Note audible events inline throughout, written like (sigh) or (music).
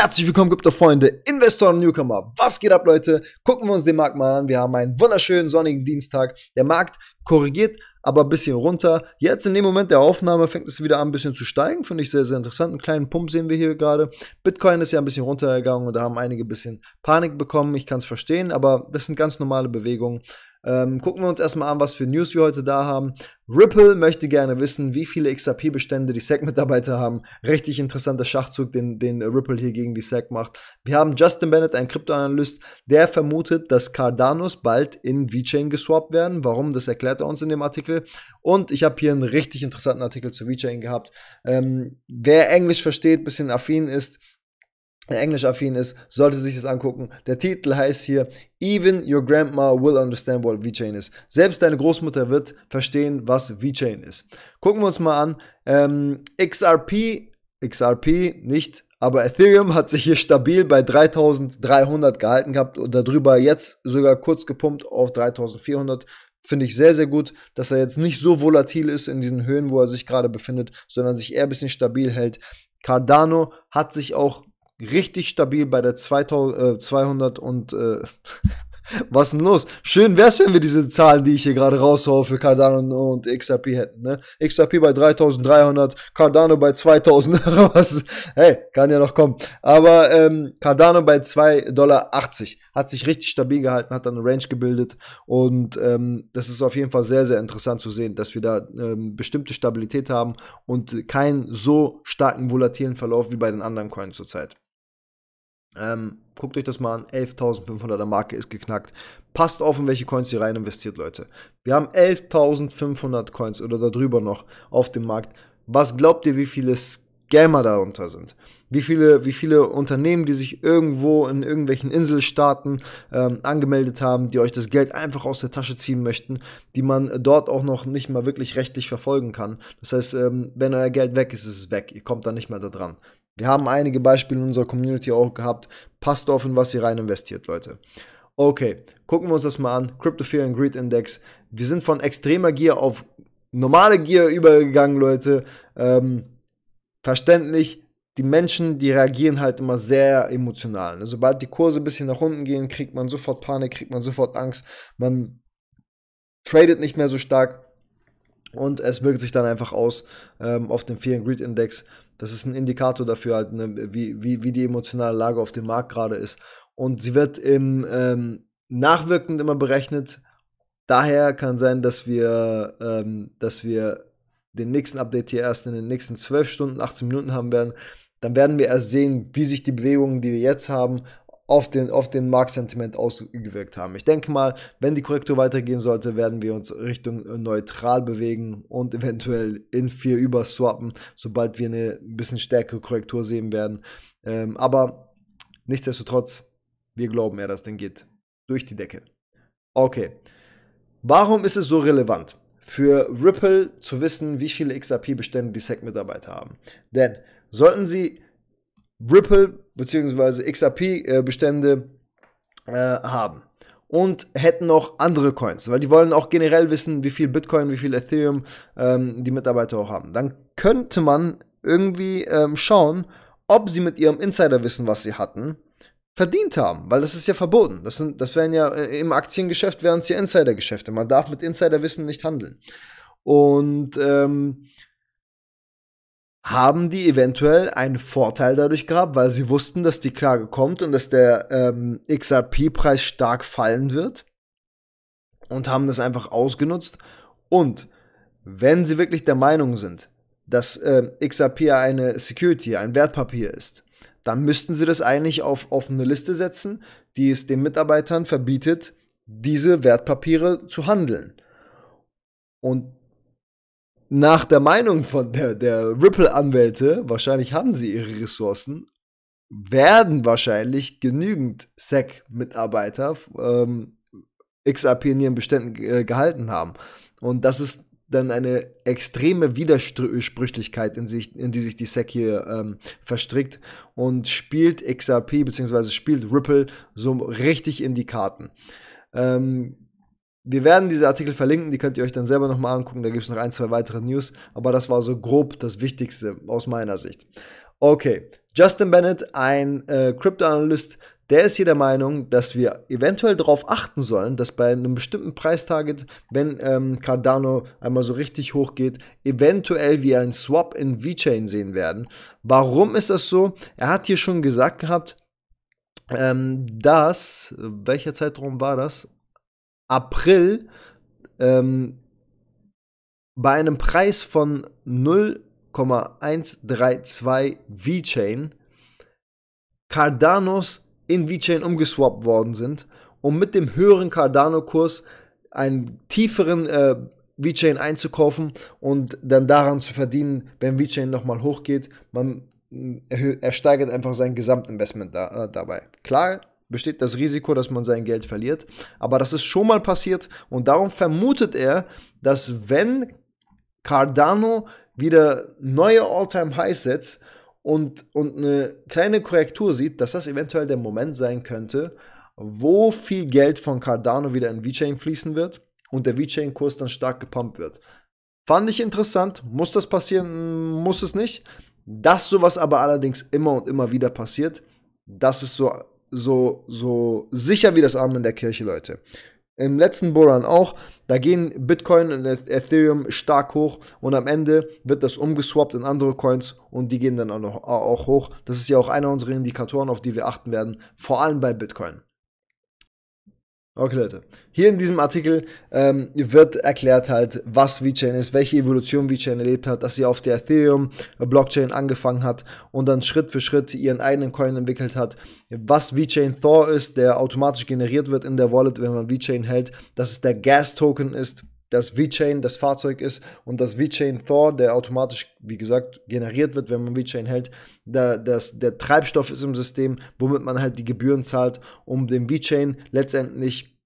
Herzlich willkommen, Krypto-Freunde, Investoren und Newcomer. Was geht ab, Leute? Gucken wir uns den Markt mal an. Wir haben einen wunderschönen sonnigen Dienstag. Der Markt korrigiert aber ein bisschen runter. Jetzt in dem Moment der Aufnahme fängt es wieder an, ein bisschen zu steigen. Finde ich sehr, sehr interessant. Einen kleinen Pump sehen wir hier gerade. Bitcoin ist ja ein bisschen runtergegangen und da haben einige ein bisschen Panik bekommen. Ich kann es verstehen, aber das sind ganz normale Bewegungen. Ähm, gucken wir uns erstmal an, was für News wir heute da haben. Ripple möchte gerne wissen, wie viele XRP-Bestände die SEC-Mitarbeiter haben. Richtig interessanter Schachzug, den, den Ripple hier gegen die SEC macht. Wir haben Justin Bennett, ein Kryptoanalyst, der vermutet, dass Cardanos bald in VeChain geswappt werden. Warum, das erklärt er uns in dem Artikel. Und ich habe hier einen richtig interessanten Artikel zu VeChain gehabt. Ähm, wer Englisch versteht, bisschen affin ist, Englisch affin ist, sollte sich das angucken. Der Titel heißt hier Even your grandma will understand what VeChain is. Selbst deine Großmutter wird verstehen, was VeChain ist. Gucken wir uns mal an. Ähm, XRP, XRP nicht, aber Ethereum hat sich hier stabil bei 3300 gehalten gehabt und darüber jetzt sogar kurz gepumpt auf 3400. Finde ich sehr, sehr gut, dass er jetzt nicht so volatil ist in diesen Höhen, wo er sich gerade befindet, sondern sich eher ein bisschen stabil hält. Cardano hat sich auch richtig stabil bei der 200 äh, und äh, (laughs) was denn los? Schön wär's, wenn wir diese Zahlen, die ich hier gerade raushaue für Cardano und XRP hätten, ne? XRP bei 3300, Cardano bei 2000, (laughs) was? Hey, kann ja noch kommen. Aber ähm, Cardano bei 2,80 Dollar hat sich richtig stabil gehalten, hat dann eine Range gebildet und ähm, das ist auf jeden Fall sehr, sehr interessant zu sehen, dass wir da ähm, bestimmte Stabilität haben und keinen so starken volatilen Verlauf wie bei den anderen Coins zurzeit. Ähm, guckt euch das mal an. 11.500er Marke ist geknackt. Passt auf, in welche Coins ihr rein investiert, Leute. Wir haben 11.500 Coins oder darüber noch auf dem Markt. Was glaubt ihr, wie viele Scammer darunter sind? Wie viele, wie viele Unternehmen, die sich irgendwo in irgendwelchen Inselstaaten ähm, angemeldet haben, die euch das Geld einfach aus der Tasche ziehen möchten, die man dort auch noch nicht mal wirklich rechtlich verfolgen kann. Das heißt, ähm, wenn euer Geld weg ist, ist es weg. Ihr kommt da nicht mehr da dran. Wir haben einige Beispiele in unserer Community auch gehabt. Passt auf, in was ihr rein investiert, Leute. Okay, gucken wir uns das mal an. Crypto Fear and Greed Index. Wir sind von extremer Gier auf normale Gier übergegangen, Leute. Ähm, verständlich, die Menschen, die reagieren halt immer sehr emotional. Ne? Sobald die Kurse ein bisschen nach unten gehen, kriegt man sofort Panik, kriegt man sofort Angst, man tradet nicht mehr so stark und es wirkt sich dann einfach aus ähm, auf den Fear and Greed Index. Das ist ein Indikator dafür, halt, ne, wie, wie, wie die emotionale Lage auf dem Markt gerade ist. Und sie wird im ähm, Nachwirkend immer berechnet. Daher kann sein, dass wir, ähm, dass wir den nächsten Update hier erst in den nächsten 12 Stunden, 18 Minuten haben werden. Dann werden wir erst sehen, wie sich die Bewegungen, die wir jetzt haben, auf den, auf den Marktsentiment ausgewirkt haben. Ich denke mal, wenn die Korrektur weitergehen sollte, werden wir uns Richtung äh, neutral bewegen und eventuell in 4 überswappen, sobald wir eine bisschen stärkere Korrektur sehen werden. Ähm, aber nichtsdestotrotz, wir glauben ja, das Ding geht durch die Decke. Okay. Warum ist es so relevant für Ripple zu wissen, wie viele XRP-Bestände die SEC-Mitarbeiter haben? Denn sollten sie Ripple bzw. XRP-Bestände äh, äh, haben. Und hätten auch andere Coins, weil die wollen auch generell wissen, wie viel Bitcoin, wie viel Ethereum ähm, die Mitarbeiter auch haben. Dann könnte man irgendwie ähm, schauen, ob sie mit ihrem Insiderwissen, was sie hatten, verdient haben, weil das ist ja verboten. Das, sind, das wären ja äh, im Aktiengeschäft wären es ja Insidergeschäfte. Man darf mit Insiderwissen nicht handeln. Und ähm, haben die eventuell einen Vorteil dadurch gehabt, weil sie wussten, dass die Klage kommt und dass der ähm, XRP-Preis stark fallen wird und haben das einfach ausgenutzt. Und wenn sie wirklich der Meinung sind, dass ähm, XRP eine Security, ein Wertpapier ist, dann müssten sie das eigentlich auf offene Liste setzen, die es den Mitarbeitern verbietet, diese Wertpapiere zu handeln. Und nach der Meinung von der, der Ripple-Anwälte, wahrscheinlich haben sie ihre Ressourcen, werden wahrscheinlich genügend SEC-Mitarbeiter ähm, XRP in ihren Beständen äh, gehalten haben. Und das ist dann eine extreme Widersprüchlichkeit, in, sich, in die sich die SEC hier ähm, verstrickt und spielt XRP bzw. spielt Ripple so richtig in die Karten. Ähm, wir werden diese Artikel verlinken, die könnt ihr euch dann selber nochmal angucken. Da gibt es noch ein, zwei weitere News, aber das war so grob das Wichtigste aus meiner Sicht. Okay, Justin Bennett, ein äh, Crypto-Analyst, der ist hier der Meinung, dass wir eventuell darauf achten sollen, dass bei einem bestimmten Preistarget, wenn ähm, Cardano einmal so richtig hoch geht, eventuell wir einen Swap in VeChain sehen werden. Warum ist das so? Er hat hier schon gesagt gehabt, ähm, dass, welcher Zeitraum war das? April ähm, bei einem Preis von 0,132 VeChain Cardanos in VeChain umgeswappt worden sind um mit dem höheren Cardano-Kurs einen tieferen äh, VeChain einzukaufen und dann daran zu verdienen, wenn VeChain nochmal hochgeht. Man äh, er, steigert einfach sein Gesamtinvestment da, äh, dabei. Klar, besteht das Risiko, dass man sein Geld verliert. Aber das ist schon mal passiert und darum vermutet er, dass wenn Cardano wieder neue All-Time-Highs setzt und, und eine kleine Korrektur sieht, dass das eventuell der Moment sein könnte, wo viel Geld von Cardano wieder in VeChain fließen wird und der VeChain-Kurs dann stark gepumpt wird. Fand ich interessant. Muss das passieren? Muss es nicht. Dass sowas aber allerdings immer und immer wieder passiert, das ist so so, so sicher wie das Armen in der Kirche, Leute. Im letzten Boran auch, da gehen Bitcoin und Ethereum stark hoch und am Ende wird das umgeswappt in andere Coins und die gehen dann auch, noch, auch hoch. Das ist ja auch einer unserer Indikatoren, auf die wir achten werden, vor allem bei Bitcoin. Okay, Leute. Hier in diesem Artikel ähm, wird erklärt halt, was VeChain ist, welche Evolution VeChain erlebt hat, dass sie auf der Ethereum-Blockchain angefangen hat und dann Schritt für Schritt ihren eigenen Coin entwickelt hat, was VeChain Thor ist, der automatisch generiert wird in der Wallet, wenn man VeChain hält, dass es der Gas-Token ist, dass VeChain das Fahrzeug ist und dass v Thor, der automatisch, wie gesagt, generiert wird, wenn man v hält, der, das, der Treibstoff ist im System, womit man halt die Gebühren zahlt, um den v letztendlich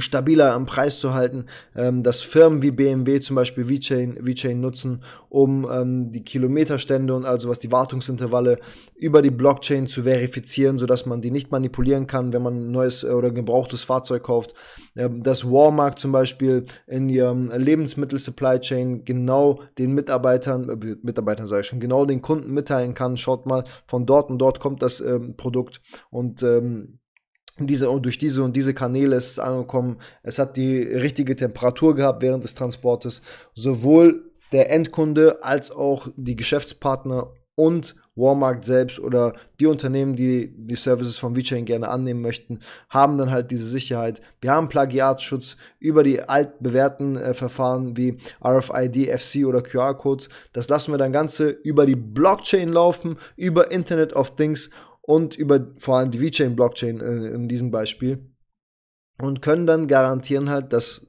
stabiler im Preis zu halten, ähm, dass Firmen wie BMW zum Beispiel VeChain, VeChain nutzen, um ähm, die Kilometerstände und also was die Wartungsintervalle über die Blockchain zu verifizieren, sodass man die nicht manipulieren kann, wenn man ein neues äh, oder gebrauchtes Fahrzeug kauft. Ähm, dass Walmart zum Beispiel in ihrem Lebensmittel-Supply Chain genau den Mitarbeitern, äh, Mitarbeitern sage ich schon, genau den Kunden mitteilen kann, schaut mal, von dort und dort kommt das ähm, Produkt und ähm, diese und oh, durch diese und diese Kanäle ist es angekommen. Es hat die richtige Temperatur gehabt während des Transportes. Sowohl der Endkunde als auch die Geschäftspartner und Walmart selbst oder die Unternehmen, die die Services von VeChain gerne annehmen möchten, haben dann halt diese Sicherheit. Wir haben Plagiatschutz über die altbewährten äh, Verfahren wie RFID, FC oder QR-Codes. Das lassen wir dann Ganze über die Blockchain laufen, über Internet of Things und über vor allem die VeChain blockchain äh, in diesem Beispiel und können dann garantieren halt, dass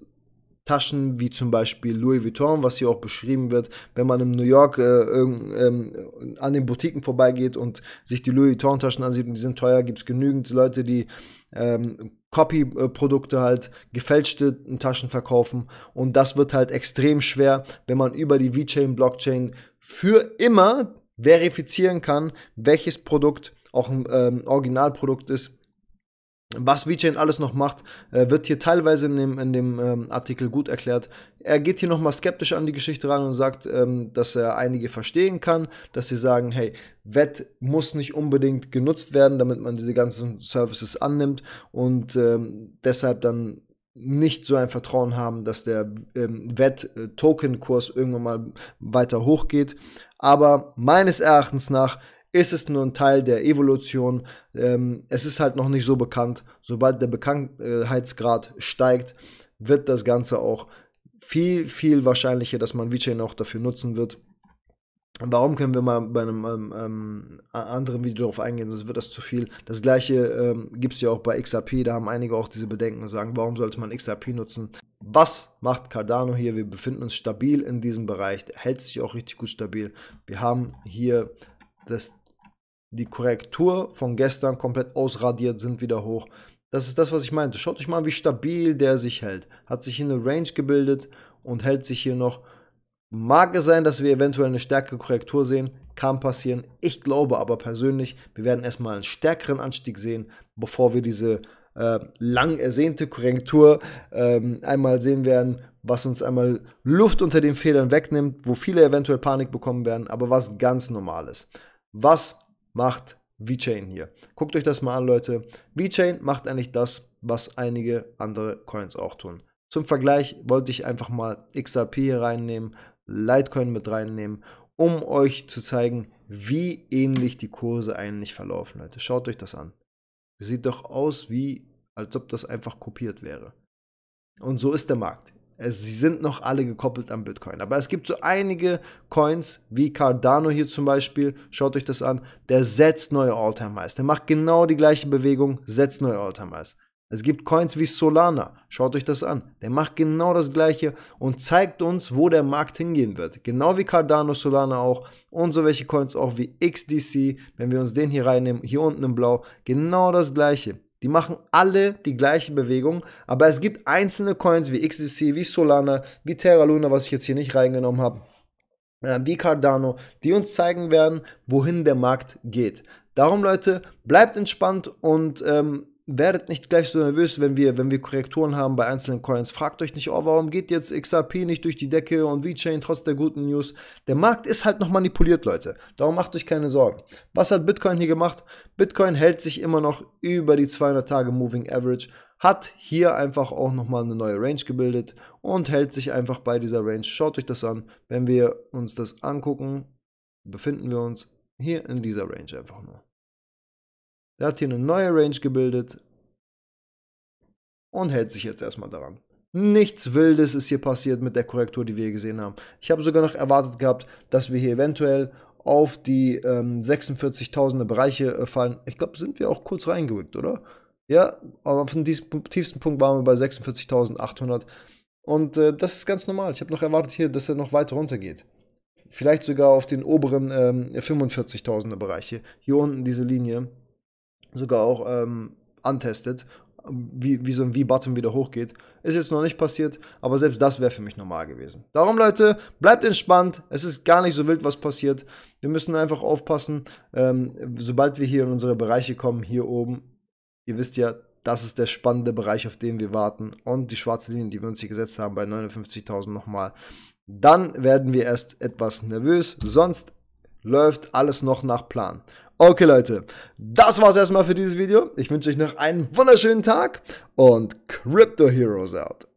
Taschen wie zum Beispiel Louis Vuitton, was hier auch beschrieben wird, wenn man in New York äh, ähm, an den Boutiquen vorbeigeht und sich die Louis Vuitton Taschen ansieht und die sind teuer, gibt es genügend Leute, die ähm, Copy-Produkte halt, gefälschte Taschen verkaufen und das wird halt extrem schwer, wenn man über die VeChain blockchain für immer verifizieren kann, welches Produkt auch ein ähm, Originalprodukt ist. Was VeChain alles noch macht, äh, wird hier teilweise in dem, in dem ähm, Artikel gut erklärt. Er geht hier nochmal skeptisch an die Geschichte ran und sagt, ähm, dass er einige verstehen kann, dass sie sagen, hey, Wett muss nicht unbedingt genutzt werden, damit man diese ganzen Services annimmt und ähm, deshalb dann nicht so ein Vertrauen haben, dass der ähm, Wett-Token-Kurs äh, irgendwann mal weiter hochgeht. Aber meines Erachtens nach ist es nur ein Teil der Evolution. Ähm, es ist halt noch nicht so bekannt. Sobald der Bekanntheitsgrad steigt, wird das Ganze auch viel, viel wahrscheinlicher, dass man VeChain auch dafür nutzen wird. Warum können wir mal bei einem ähm, ähm anderen Video darauf eingehen, sonst wird das zu viel. Das gleiche ähm, gibt es ja auch bei XRP, da haben einige auch diese Bedenken und sagen, warum sollte man XRP nutzen? Was macht Cardano hier? Wir befinden uns stabil in diesem Bereich, der hält sich auch richtig gut stabil. Wir haben hier das die Korrektur von gestern komplett ausradiert, sind wieder hoch. Das ist das, was ich meinte. Schaut euch mal an, wie stabil der sich hält. Hat sich hier eine Range gebildet und hält sich hier noch. Mag es sein, dass wir eventuell eine stärkere Korrektur sehen, kann passieren. Ich glaube aber persönlich, wir werden erstmal einen stärkeren Anstieg sehen, bevor wir diese äh, lang ersehnte Korrektur ähm, einmal sehen werden, was uns einmal Luft unter den Federn wegnimmt, wo viele eventuell Panik bekommen werden, aber was ganz normal ist. Was macht VeChain hier. Guckt euch das mal an, Leute. VeChain macht eigentlich das, was einige andere Coins auch tun. Zum Vergleich wollte ich einfach mal XRP hier reinnehmen, Litecoin mit reinnehmen, um euch zu zeigen, wie ähnlich die Kurse eigentlich verlaufen, Leute. Schaut euch das an. Sieht doch aus wie, als ob das einfach kopiert wäre. Und so ist der Markt. Äh, sie sind noch alle gekoppelt am Bitcoin. Aber es gibt so einige Coins, wie Cardano hier zum Beispiel, schaut euch das an, der setzt neue Alltime highs Der macht genau die gleiche Bewegung, setzt neue Alltime highs Es gibt Coins wie Solana, schaut euch das an. Der macht genau das gleiche und zeigt uns, wo der Markt hingehen wird. Genau wie Cardano, Solana auch und so welche Coins auch wie XDC, wenn wir uns den hier reinnehmen, hier unten im Blau, genau das gleiche. Die machen alle die gleiche Bewegung, aber es gibt einzelne Coins wie XDC, wie Solana, wie Terra Luna, was ich jetzt hier nicht reingenommen habe, äh, wie Cardano, die uns zeigen werden, wohin der Markt geht. Darum, Leute, bleibt entspannt und ähm, werdet nicht gleich so nervös, wenn wir, wenn wir Korrekturen haben bei einzelnen Coins. Fragt euch nicht, oh, warum geht jetzt XRP nicht durch die Decke und VeChain trotz der guten News. Der Markt ist halt noch manipuliert, Leute. Darum macht euch keine Sorgen. Was hat Bitcoin hier gemacht? Bitcoin hält sich immer noch über die 200 Tage Moving Average, hat hier einfach auch nochmal eine neue Range gebildet und hält sich einfach bei dieser Range. Schaut euch das an. Wenn wir uns das angucken, befinden wir uns hier in dieser Range einfach nur. Er hat hier eine neue Range gebildet und hält sich jetzt erstmal daran. Nichts Wildes ist hier passiert mit der Korrektur, die wir hier gesehen haben. Ich habe sogar noch erwartet gehabt, dass wir hier eventuell auf die ähm, 46.000er Bereiche äh, fallen. Ich glaube, sind wir auch kurz reingewickt, oder? Ja, aber von diesem tiefsten Punkt waren wir bei 46.800. Und äh, das ist ganz normal. Ich habe noch erwartet hier, dass er noch weiter runtergeht. Vielleicht sogar auf den oberen ähm, 45.000er Bereiche. Hier unten diese Linie, sogar auch ähm, antestet, wie, wie so ein V-Button wieder hochgeht. Ist jetzt noch nicht passiert, aber selbst das wäre für mich normal gewesen. Darum, Leute, bleibt entspannt. Es ist gar nicht so wild, was passiert. Wir müssen einfach aufpassen, ähm, sobald wir hier in unsere Bereiche kommen, hier oben, ihr wisst ja, das ist der spannende Bereich, auf den wir warten. Und die schwarze Linie, die wir uns hier gesetzt haben, bei 59.000 nochmal. Dann werden wir erst etwas nervös. Sonst läuft alles noch nach Plan. Okay Leute, das war's erstmal für dieses Video. Ich wünsche euch noch einen wunderschönen Tag und Crypto Heroes out.